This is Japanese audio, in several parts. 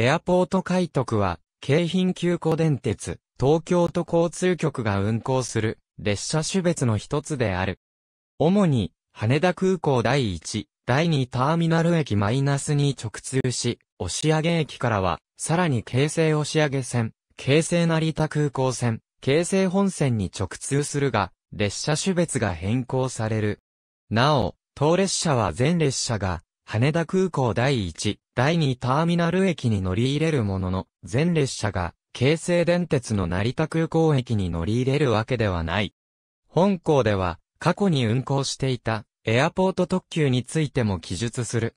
エアポート開徳は、京浜急行電鉄、東京都交通局が運行する、列車種別の一つである。主に、羽田空港第1、第2ターミナル駅マイナスに直通し、押上駅からは、さらに京成押上線、京成成田空港線、京成本線に直通するが、列車種別が変更される。なお、当列車は全列車が、羽田空港第1、第2ターミナル駅に乗り入れるものの、全列車が、京成電鉄の成田空港駅に乗り入れるわけではない。本校では、過去に運行していた、エアポート特急についても記述する。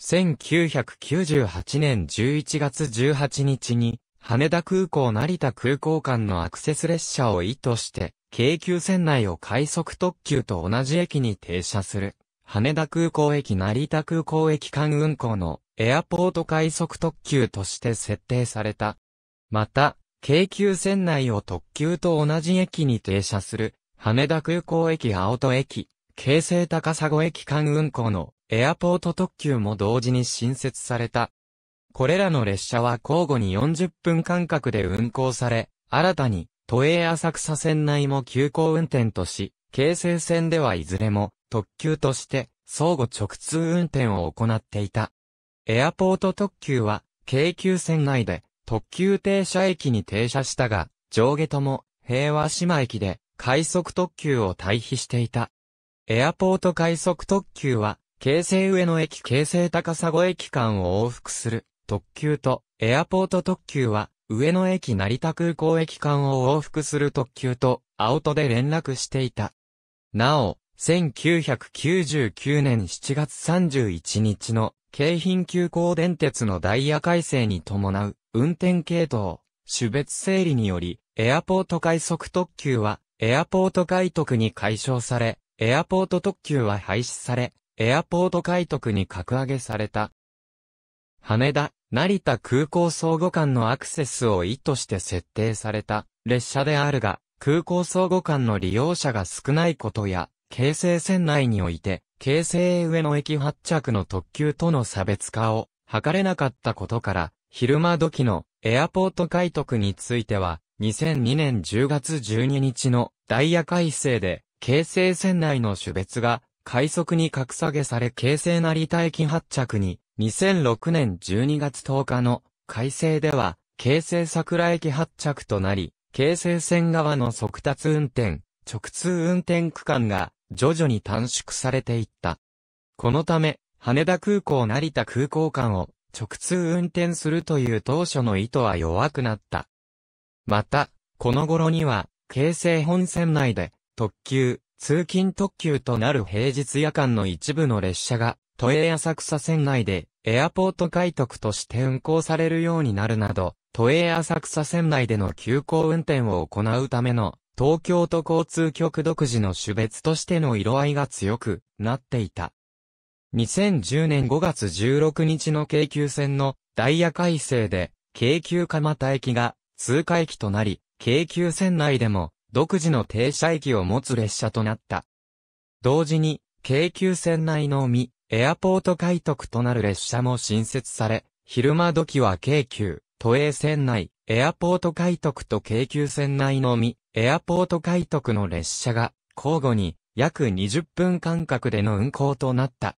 1998年11月18日に、羽田空港成田空港間のアクセス列車を意図して、京急線内を快速特急と同じ駅に停車する。羽田空港駅成田空港駅間運行のエアポート快速特急として設定された。また、京急線内を特急と同じ駅に停車する、羽田空港駅青戸駅、京成高砂駅間運行のエアポート特急も同時に新設された。これらの列車は交互に40分間隔で運行され、新たに都営浅草線内も急行運転とし、京成線ではいずれも特急として相互直通運転を行っていた。エアポート特急は京急線内で特急停車駅に停車したが、上下とも平和島駅で快速特急を退避していた。エアポート快速特急は、京成上野駅京成高砂駅間を往復する特急と、エアポート特急は、上野駅成田空港駅間を往復する特急と、アウトで連絡していた。なお、1999年7月31日の京浜急行電鉄のダイヤ改正に伴う運転系統、種別整理により、エアポート快速特急は、エアポート快特に解消され、エアポート特急は廃止され、エアポート快特に格上げされた。羽田、成田空港相互間のアクセスを意図して設定された列車であるが、空港相互間の利用者が少ないことや、京成線内において、京成上野駅発着の特急との差別化を図れなかったことから、昼間時のエアポート開拓については、2002年10月12日のダイヤ改正で、京成線内の種別が快速に格下げされ京成成田駅発着に、2006年12月10日の改正では、京成桜駅発着となり、京成線側の速達運転、直通運転区間が徐々に短縮されていった。このため、羽田空港成田空港間を直通運転するという当初の意図は弱くなった。また、この頃には、京成本線内で、特急、通勤特急となる平日夜間の一部の列車が、都営浅草線内で、エアポート開徳として運行されるようになるなど、都営浅草線内での急行運転を行うための東京都交通局独自の種別としての色合いが強くなっていた。2010年5月16日の京急線のダイヤ改正で、京急蒲田駅が通過駅となり、京急線内でも独自の停車駅を持つ列車となった。同時に、京急線内のみ、エアポート開徳となる列車も新設され、昼間時は京急、都営線内、エアポート海徳と京急線内のみ、エアポート海徳の列車が、交互に約20分間隔での運行となった。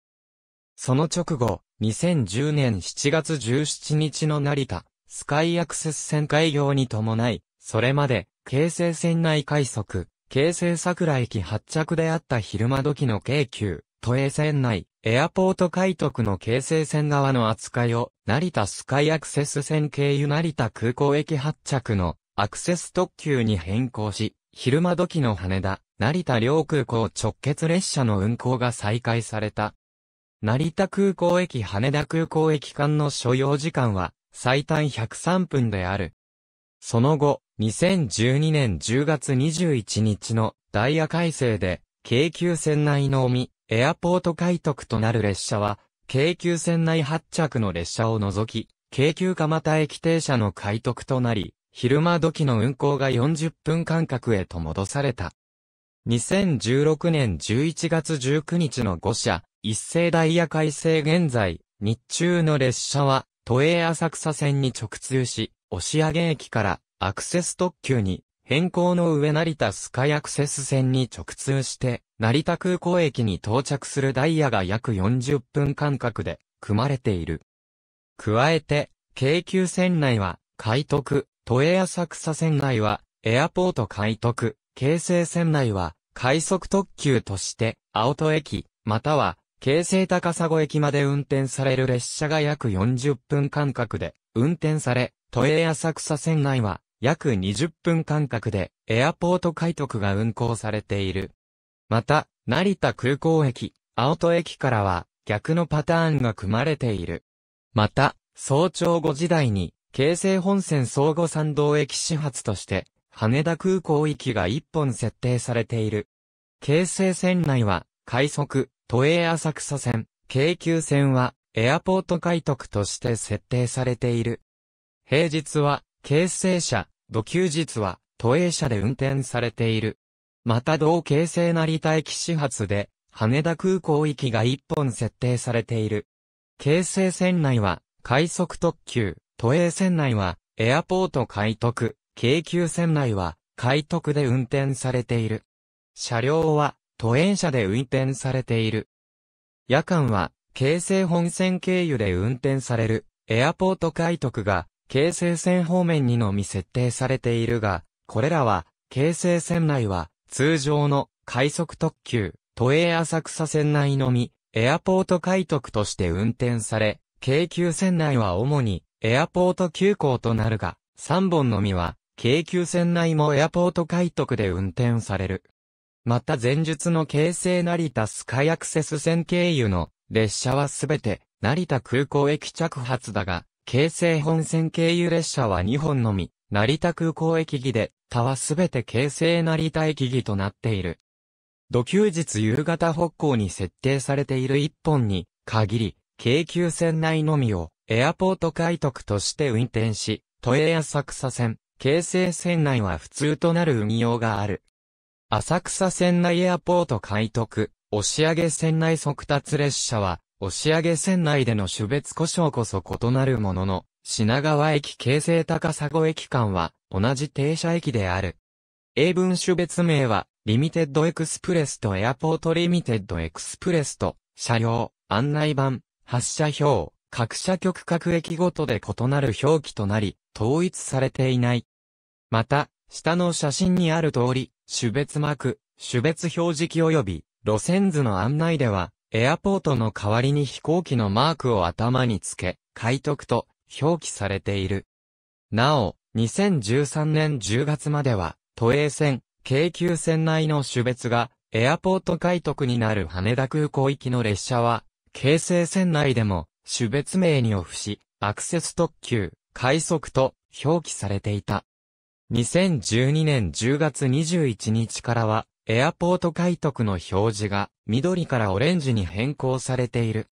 その直後、2010年7月17日の成田、スカイアクセス線開業に伴い、それまで、京成線内快速、京成桜駅発着であった昼間時の京急、都営線内、エアポート海徳の京成線側の扱いを、成田スカイアクセス線経由成田空港駅発着のアクセス特急に変更し、昼間時の羽田、成田両空港直結列車の運行が再開された。成田空港駅羽田空港駅間の所要時間は最短103分である。その後、2012年10月21日のダイヤ改正で、京急線内のみ、エアポート開徳となる列車は、京急線内発着の列車を除き、京急蒲田駅停車の開徳となり、昼間時の運行が40分間隔へと戻された。2016年11月19日の5社、一斉ダイヤ改正現在、日中の列車は、都営浅草線に直通し、押上駅からアクセス特急に変更の上成田スカイアクセス線に直通して、成田空港駅に到着するダイヤが約40分間隔で組まれている。加えて、京急線内は、海徳、都営浅草線内は、エアポート海徳、京成線内は、快速特急として、青戸駅、または、京成高砂駅まで運転される列車が約40分間隔で運転され、都営浅草線内は、約20分間隔でエアポート快特が運行されている。また、成田空港駅、青戸駅からは逆のパターンが組まれている。また、早朝5時台に、京成本線相互参道駅始発として、羽田空港行きが1本設定されている。京成線内は、快速、都営浅草線、京急線は、エアポート快特として設定されている。平日は、京成車、土休日は、都営車で運転されている。また同京成成田駅始発で、羽田空港行きが1本設定されている。京成線内は、快速特急、都営線内は、エアポート快特、京急線内は、快特で運転されている。車両は、都営車で運転されている。夜間は、京成本線経由で運転される、エアポート快特が、京成線方面にのみ設定されているが、これらは、京成線内は、通常の快速特急、都営浅草線内のみ、エアポート開特として運転され、京急線内は主に、エアポート急行となるが、3本のみは、京急線内もエアポート開特で運転される。また前述の京成成田スカイアクセス線経由の列車はすべて成田空港駅着発だが、京成本線経由列車は2本のみ、成田空港駅儀で、他はすべて京成成田駅儀となっている。土休日夕方北港に設定されている1本に、限り、京急線内のみを、エアポート開拓として運転し、都営浅草線、京成線内は普通となる運用がある。浅草線内エアポート開拓、押上線内速達列車は、押上線内での種別故障こそ異なるものの、品川駅京成高砂駅間は同じ停車駅である。英文種別名は、リミテッドエクスプレスとエアポートリミテッドエクスプレスと、車両、案内板、発車表、各車局各駅ごとで異なる表記となり、統一されていない。また、下の写真にある通り、種別幕、種別表示器及び、路線図の案内では、エアポートの代わりに飛行機のマークを頭につけ、海徳と表記されている。なお、2013年10月までは、都営線、京急線内の種別が、エアポート海徳になる羽田空港行きの列車は、京成線内でも、種別名にオフし、アクセス特急、快速と表記されていた。2012年10月21日からは、エアポート海徳の表示が緑からオレンジに変更されている。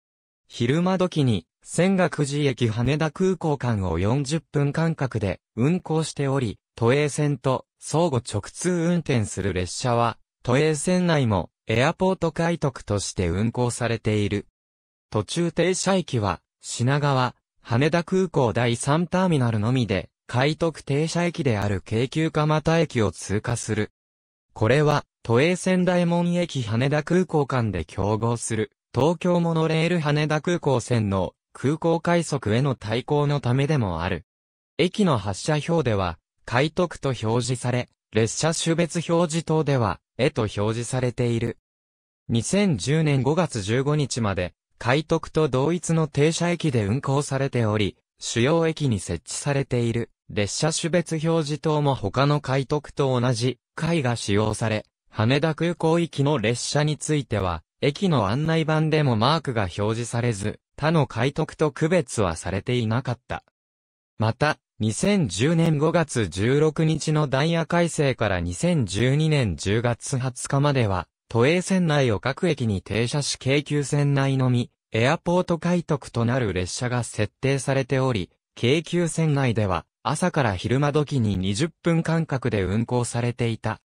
昼間時に、仙岳寺駅羽田空港間を40分間隔で運行しており、都営線と相互直通運転する列車は、都営線内もエアポート海徳として運行されている。途中停車駅は、品川、羽田空港第3ターミナルのみで、海徳停車駅である京急蒲田駅を通過する。これは、都営仙台門駅羽田空港間で競合する、東京モノレール羽田空港線の空港快速への対抗のためでもある。駅の発車表では、快特と表示され、列車種別表示等では、絵と表示されている。2010年5月15日まで、快特と同一の停車駅で運行されており、主要駅に設置されている列車種別表示等も他の快特と同じ回が使用され、羽田空港行きの列車については、駅の案内板でもマークが表示されず、他の海徳と区別はされていなかった。また、2010年5月16日のダイヤ改正から2012年10月20日までは、都営線内を各駅に停車し京急線内のみ、エアポート海徳となる列車が設定されており、京急線内では、朝から昼間時に20分間隔で運行されていた。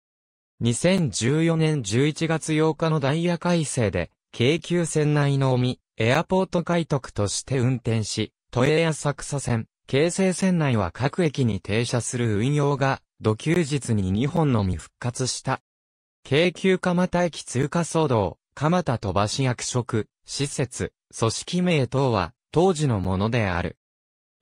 2014年11月8日のダイヤ改正で、京急線内のみ、エアポート開拓として運転し、都営浅草線、京成線内は各駅に停車する運用が、土休日に2本のみ復活した。京急蒲田駅通過騒動、蒲田飛ばし役職、施設、組織名等は、当時のものである。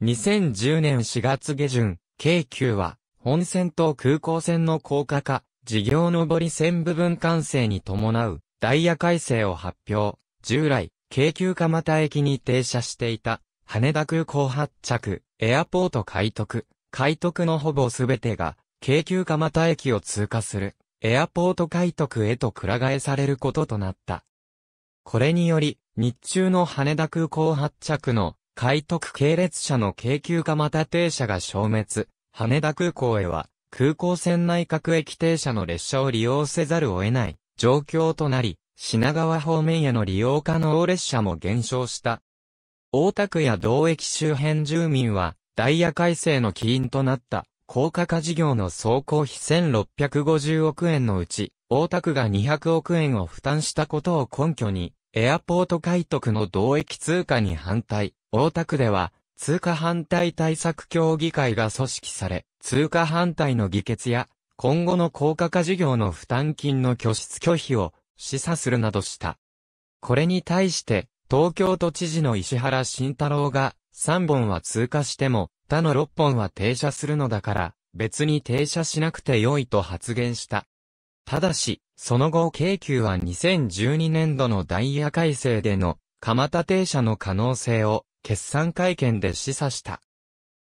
2010年4月下旬、京急は、本線と空港線の高架化、事業上り線部分完成に伴う、ダイヤ改正を発表。従来、京急蒲田駅に停車していた、羽田空港発着、エアポート開徳、開徳のほぼすべてが、京急蒲田駅を通過する、エアポート開徳へと倉替えされることとなった。これにより、日中の羽田空港発着の海徳系列車の京急蒲田停車が消滅、羽田空港へは、空港線内各駅停車の列車を利用せざるを得ない状況となり、品川方面への利用可能列車も減少した。大田区や同駅周辺住民は、ダイヤ改正の起因となった、高価化事業の総工費1650億円のうち、大田区が200億円を負担したことを根拠に、エアポート海徳の同駅通過に反対、大田区では、通貨反対対策協議会が組織され、通貨反対の議決や、今後の高価化事業の負担金の拠出拒否を示唆するなどした。これに対して、東京都知事の石原慎太郎が、3本は通過しても、他の6本は停車するのだから、別に停車しなくて良いと発言した。ただし、その後京急は2012年度のダイヤ改正での、蒲田停車の可能性を決算会見で示唆した。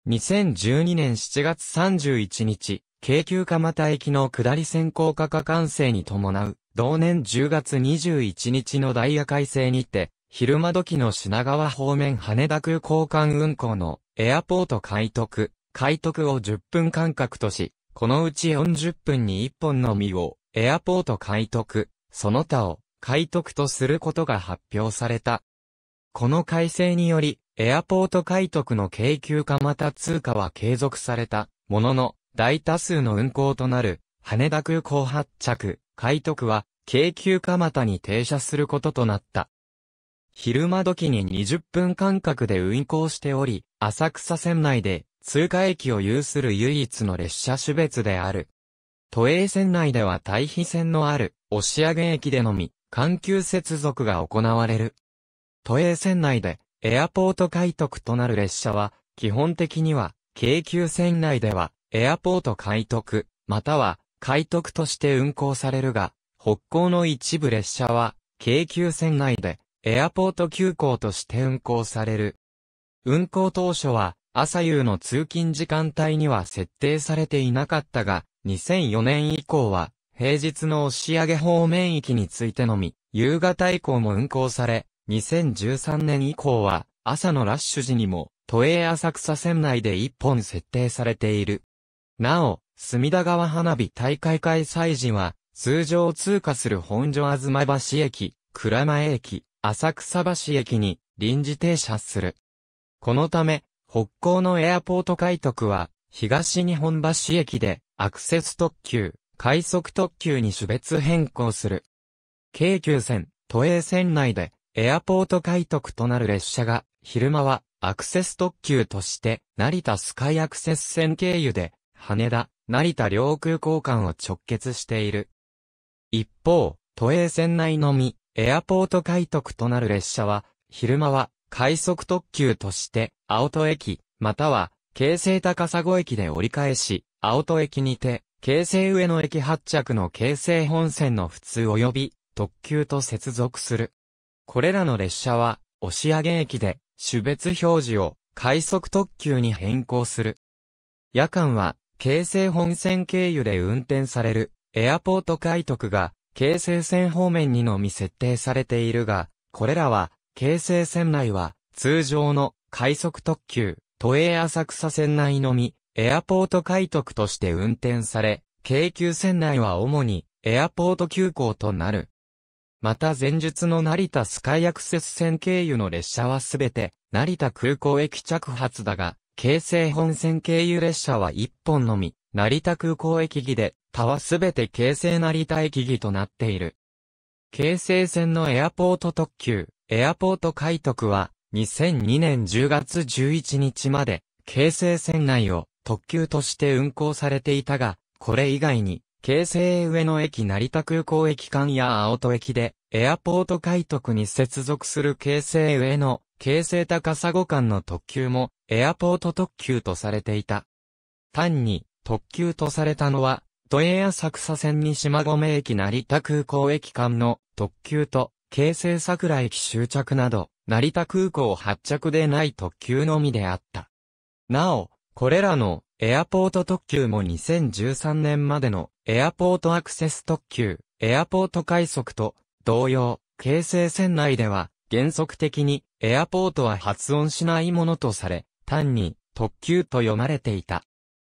2012年7月31日、京急蒲田駅の下り線高架化完成に伴う、同年10月21日のダイヤ改正にて、昼間時の品川方面羽田空港間運行のエアポート開徳、開徳を10分間隔とし、このうち40分に1本のみをエアポート開徳、その他を開徳とすることが発表された。この改正により、エアポート海徳の京急化また通貨は継続された、ものの、大多数の運行となる、羽田空港発着、海徳は、京急蒲田に停車することとなった。昼間時に20分間隔で運行しており、浅草線内で通過駅を有する唯一の列車種別である。都営線内では対比線のある押上駅でのみ、環球接続が行われる。都営線内でエアポート開徳となる列車は、基本的には、京急線内では、エアポート開徳、または、開徳として運行されるが、北港の一部列車は、京急線内で、エアポート急行として運行される。運行当初は、朝夕の通勤時間帯には設定されていなかったが、2004年以降は、平日の押上方面域についてのみ、夕方以降も運行され、2013年以降は、朝のラッシュ時にも、都営浅草線内で1本設定されている。なお、隅田川花火大会開催時は、通常通過する本所東橋駅、倉前駅、浅草橋駅に臨時停車する。このため、北港のエアポート開徳は、東日本橋駅でアクセス特急、快速特急に種別変更する。京急線、都営線内でエアポート開徳となる列車が、昼間はアクセス特急として、成田スカイアクセス線経由で、羽田、成田両空港間を直結している。一方、都営線内のみ、エアポート開徳となる列車は、昼間は、快速特急として、青戸駅、または、京成高砂駅で折り返し、青戸駅にて、京成上野駅発着の京成本線の普通及び、特急と接続する。これらの列車は、押上駅で、種別表示を、快速特急に変更する。夜間は、京成本線経由で運転される、エアポート快特が、京成線方面にのみ設定されているが、これらは、京成線内は、通常の快速特急、都営浅草線内のみ、エアポート快特として運転され、京急線内は主に、エアポート急行となる。また前述の成田スカイアクセス線経由の列車はすべて、成田空港駅着発だが、京成本線経由列車は1本のみ、成田空港駅儀で、他はすべて京成成田駅儀となっている。京成線のエアポート特急、エアポート開徳は、2002年10月11日まで、京成線内を特急として運行されていたが、これ以外に、京成上野駅成田空港駅間や青戸駅で、エアポート海徳に接続する京成上野、京成高砂間の特急も、エアポート特急とされていた。単に、特急とされたのは、都営浅草線に島込駅成田空港駅間の特急と、京成桜駅終着など、成田空港発着でない特急のみであった。なお、これらのエアポート特急も2013年までのエアポートアクセス特急、エアポート快速と同様、京成線内では原則的にエアポートは発音しないものとされ、単に特急と読まれていた。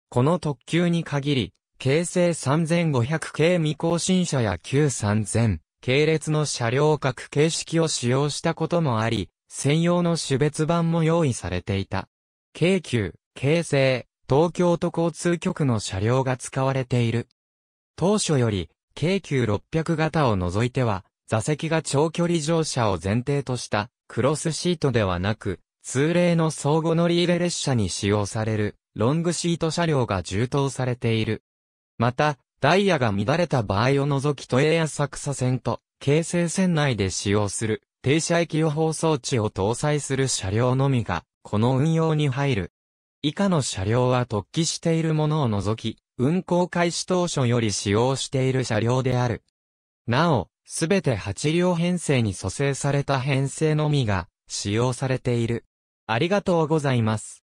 この特急に限り、京成3500系未更新車や旧3000系列の車両各形式を使用したこともあり、専用の種別版も用意されていた。京急、京成、東京都交通局の車両が使われている。当初より、京急600型を除いては、座席が長距離乗車を前提としたクロスシートではなく、通例の相互乗り入れ列車に使用されるロングシート車両が充当されている。また、ダイヤが乱れた場合を除き都営浅草線と京成線内で使用する停車駅予報装置を搭載する車両のみが、この運用に入る。以下の車両は突起しているものを除き、運行開始当初より使用している車両である。なお、すべて8両編成に蘇生された編成のみが使用されている。ありがとうございます。